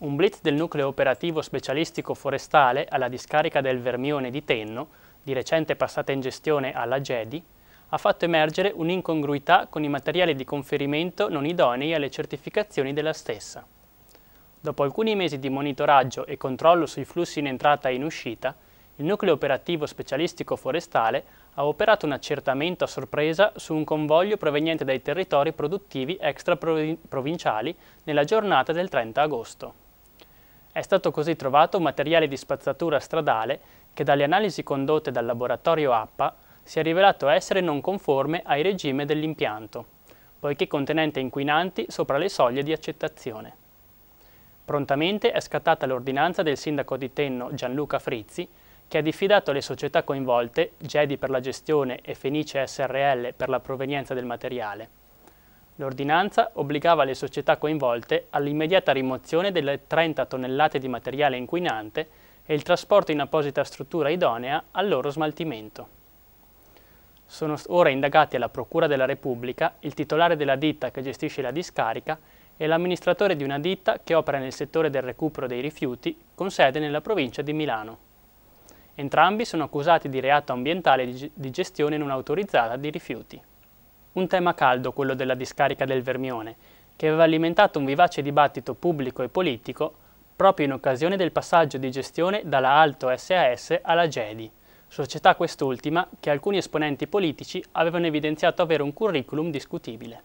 un blitz del nucleo operativo specialistico forestale alla discarica del Vermione di Tenno, di recente passata in gestione alla GEDI, ha fatto emergere un'incongruità con i materiali di conferimento non idonei alle certificazioni della stessa. Dopo alcuni mesi di monitoraggio e controllo sui flussi in entrata e in uscita, il nucleo operativo specialistico forestale ha operato un accertamento a sorpresa su un convoglio proveniente dai territori produttivi extra-provinciali nella giornata del 30 agosto. È stato così trovato materiale di spazzatura stradale che dalle analisi condotte dal laboratorio APPA si è rivelato essere non conforme ai regime dell'impianto, poiché contenente inquinanti sopra le soglie di accettazione. Prontamente è scattata l'ordinanza del sindaco di Tenno Gianluca Frizzi, che ha diffidato le società coinvolte, Gedi per la gestione e Fenice SRL per la provenienza del materiale, L'ordinanza obbligava le società coinvolte all'immediata rimozione delle 30 tonnellate di materiale inquinante e il trasporto in apposita struttura idonea al loro smaltimento. Sono ora indagati alla Procura della Repubblica il titolare della ditta che gestisce la discarica e l'amministratore di una ditta che opera nel settore del recupero dei rifiuti con sede nella provincia di Milano. Entrambi sono accusati di reato ambientale di gestione non autorizzata di rifiuti un tema caldo quello della discarica del Vermione, che aveva alimentato un vivace dibattito pubblico e politico proprio in occasione del passaggio di gestione dalla Alto SAS alla GEDI, società quest'ultima che alcuni esponenti politici avevano evidenziato avere un curriculum discutibile.